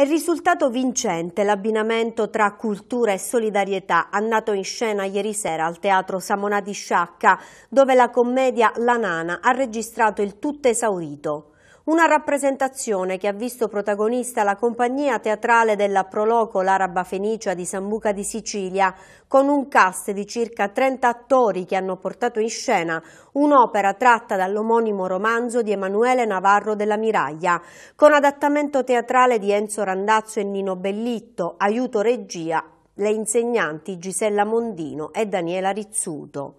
È risultato vincente l'abbinamento tra cultura e solidarietà andato in scena ieri sera al teatro di Sciacca, dove la commedia La Nana ha registrato il tutto esaurito. Una rappresentazione che ha visto protagonista la compagnia teatrale della Proloco L'Araba Fenicia di Sambuca di Sicilia, con un cast di circa 30 attori che hanno portato in scena un'opera tratta dall'omonimo romanzo di Emanuele Navarro della Miraglia, con adattamento teatrale di Enzo Randazzo e Nino Bellitto, aiuto regia le insegnanti Gisella Mondino e Daniela Rizzuto.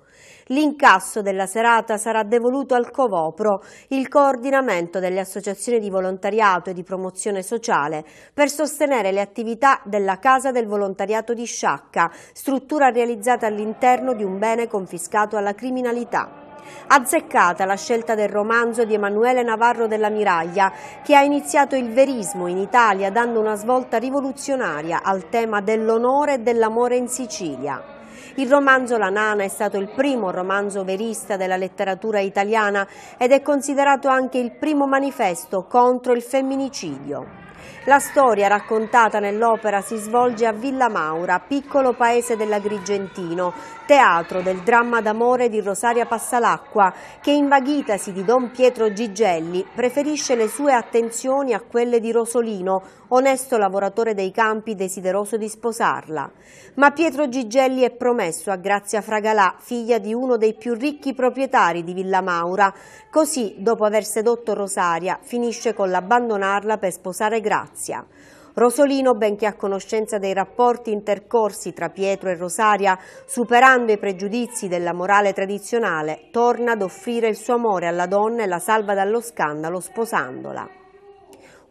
L'incasso della serata sarà devoluto al Covopro, il coordinamento delle associazioni di volontariato e di promozione sociale, per sostenere le attività della Casa del Volontariato di Sciacca, struttura realizzata all'interno di un bene confiscato alla criminalità. Azzeccata la scelta del romanzo di Emanuele Navarro della Miraglia, che ha iniziato il verismo in Italia dando una svolta rivoluzionaria al tema dell'onore e dell'amore in Sicilia. Il romanzo La Nana è stato il primo romanzo verista della letteratura italiana ed è considerato anche il primo manifesto contro il femminicidio. La storia raccontata nell'opera si svolge a Villa Maura, piccolo paese dell'Agrigentino, teatro del dramma d'amore di Rosaria Passalacqua, che invaghitasi di Don Pietro Gigelli preferisce le sue attenzioni a quelle di Rosolino, onesto lavoratore dei campi desideroso di sposarla. Ma Pietro Gigelli è promesso a Grazia Fragalà, figlia di uno dei più ricchi proprietari di Villa Maura. Così, dopo aver sedotto Rosaria, finisce con l'abbandonarla per sposare Grazia. Rosolino, benché a conoscenza dei rapporti intercorsi tra Pietro e Rosaria, superando i pregiudizi della morale tradizionale, torna ad offrire il suo amore alla donna e la salva dallo scandalo sposandola.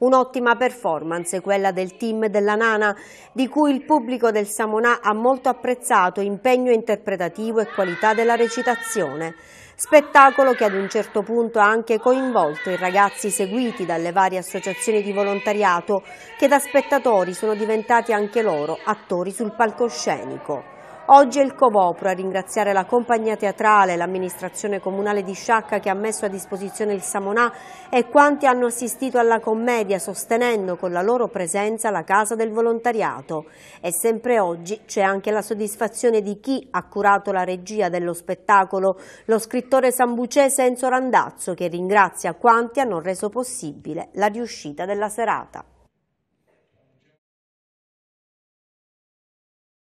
Un'ottima performance quella del team della Nana, di cui il pubblico del Samonà ha molto apprezzato impegno interpretativo e qualità della recitazione. Spettacolo che ad un certo punto ha anche coinvolto i ragazzi seguiti dalle varie associazioni di volontariato che da spettatori sono diventati anche loro attori sul palcoscenico. Oggi è il Covopro a ringraziare la compagnia teatrale, l'amministrazione comunale di Sciacca che ha messo a disposizione il Samonà e quanti hanno assistito alla commedia sostenendo con la loro presenza la Casa del Volontariato. E sempre oggi c'è anche la soddisfazione di chi ha curato la regia dello spettacolo, lo scrittore sambucese Enzo Randazzo che ringrazia quanti hanno reso possibile la riuscita della serata.